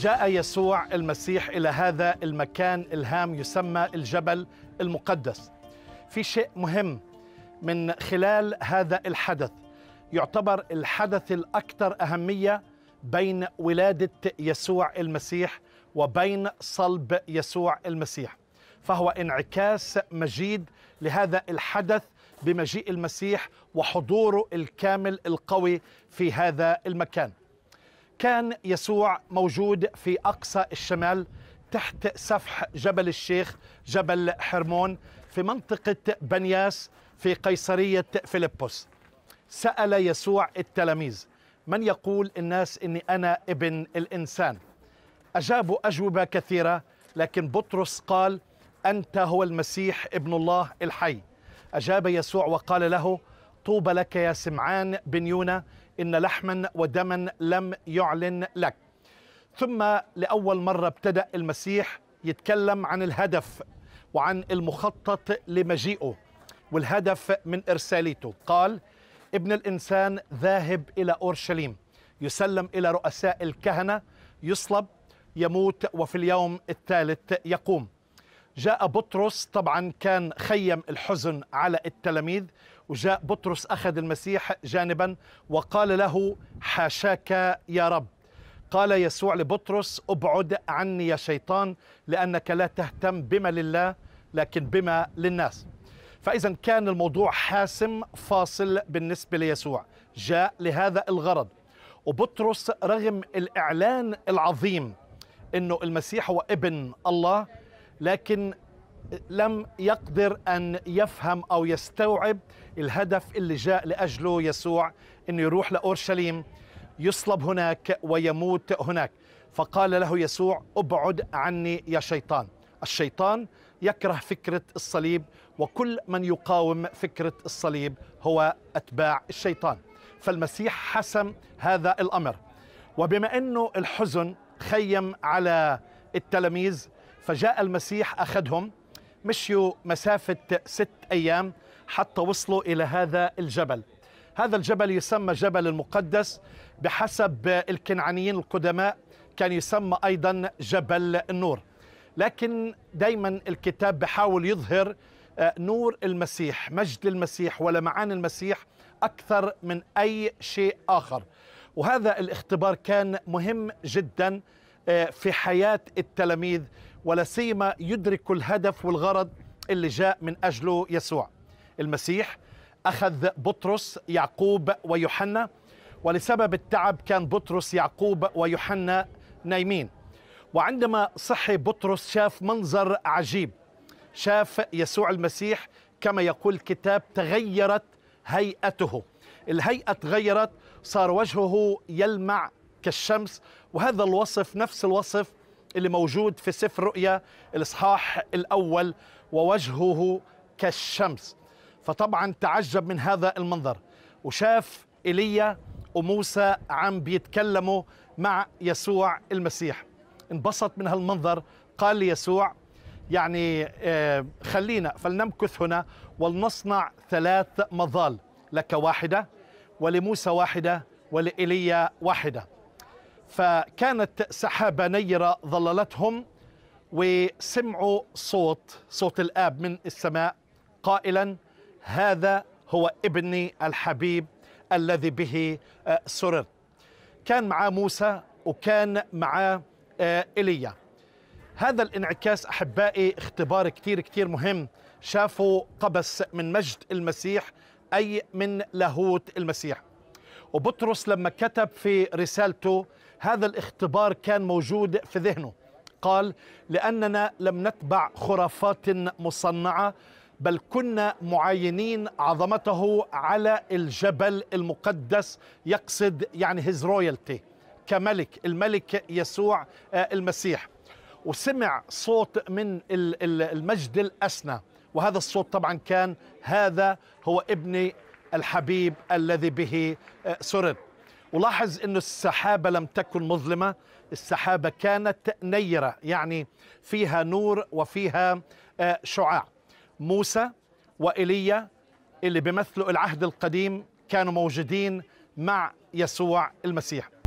جاء يسوع المسيح الى هذا المكان الهام يسمى الجبل المقدس في شيء مهم من خلال هذا الحدث يعتبر الحدث الاكثر اهميه بين ولاده يسوع المسيح وبين صلب يسوع المسيح فهو انعكاس مجيد لهذا الحدث بمجيء المسيح وحضوره الكامل القوي في هذا المكان كان يسوع موجود في أقصى الشمال تحت سفح جبل الشيخ جبل حرمون في منطقة بنياس في قيصرية فيلبس سأل يسوع التلاميذ من يقول الناس إني أنا ابن الإنسان أجابوا أجوبة كثيرة لكن بطرس قال أنت هو المسيح ابن الله الحي أجاب يسوع وقال له طوبى لك يا سمعان بن يونا إن لحما ودما لم يعلن لك ثم لأول مرة ابتدأ المسيح يتكلم عن الهدف وعن المخطط لمجيئه والهدف من إرسالته قال ابن الإنسان ذاهب إلى أورشليم يسلم إلى رؤساء الكهنة يصلب يموت وفي اليوم الثالث يقوم جاء بطرس طبعا كان خيم الحزن على التلاميذ وجاء بطرس أخذ المسيح جانبا وقال له حاشاك يا رب قال يسوع لبطرس ابعد عني يا شيطان لأنك لا تهتم بما لله لكن بما للناس فإذا كان الموضوع حاسم فاصل بالنسبة ليسوع جاء لهذا الغرض وبطرس رغم الإعلان العظيم أنه المسيح هو ابن الله لكن لم يقدر ان يفهم او يستوعب الهدف اللي جاء لاجله يسوع انه يروح لاورشليم يصلب هناك ويموت هناك فقال له يسوع ابعد عني يا شيطان الشيطان يكره فكره الصليب وكل من يقاوم فكره الصليب هو اتباع الشيطان فالمسيح حسم هذا الامر وبما انه الحزن خيم على التلاميذ فجاء المسيح أخذهم مشيوا مسافة ست أيام حتى وصلوا إلى هذا الجبل هذا الجبل يسمى جبل المقدس بحسب الكنعانيين القدماء كان يسمى أيضا جبل النور لكن دايما الكتاب بحاول يظهر آه، نور المسيح مجد المسيح ولمعان المسيح أكثر من أي شيء آخر وهذا الاختبار كان مهم جدا آه، في حياة التلاميذ ولا سيما يدرك الهدف والغرض اللي جاء من اجله يسوع المسيح اخذ بطرس يعقوب ويوحنا ولسبب التعب كان بطرس يعقوب ويوحنا نايمين وعندما صحي بطرس شاف منظر عجيب شاف يسوع المسيح كما يقول الكتاب تغيرت هيئته الهيئه تغيرت صار وجهه يلمع كالشمس وهذا الوصف نفس الوصف اللي موجود في سفر رؤيا الإصحاح الأول ووجهه كالشمس فطبعا تعجب من هذا المنظر وشاف إيليا وموسى عم بيتكلموا مع يسوع المسيح انبسط من هالمنظر قال ليسوع يعني آه، خلينا فلنمكث هنا ولنصنع ثلاث مظال لك واحدة ولموسى واحدة ولإيليا واحدة فكانت سحابة نيرة ظللتهم وسمعوا صوت صوت الآب من السماء قائلا هذا هو ابني الحبيب الذي به آه، سرر كان معاه موسى وكان معاه إيليا آه، هذا الانعكاس أحبائي اختبار كتير كتير مهم شافوا قبس من مجد المسيح أي من لاهوت المسيح وبطرس لما كتب في رسالته هذا الاختبار كان موجود في ذهنه قال لأننا لم نتبع خرافات مصنعة بل كنا معاينين عظمته على الجبل المقدس يقصد يعني هيز رويالتي كملك الملك يسوع آه، المسيح وسمع صوت من المجد الأسنى وهذا الصوت طبعا كان هذا هو ابني الحبيب الذي به آه، سرر ولاحظ أن السحابة لم تكن مظلمة السحابة كانت نيرة يعني فيها نور وفيها آه، شعاع موسى وإيليا اللي بيمثلوا العهد القديم كانوا موجودين مع يسوع المسيح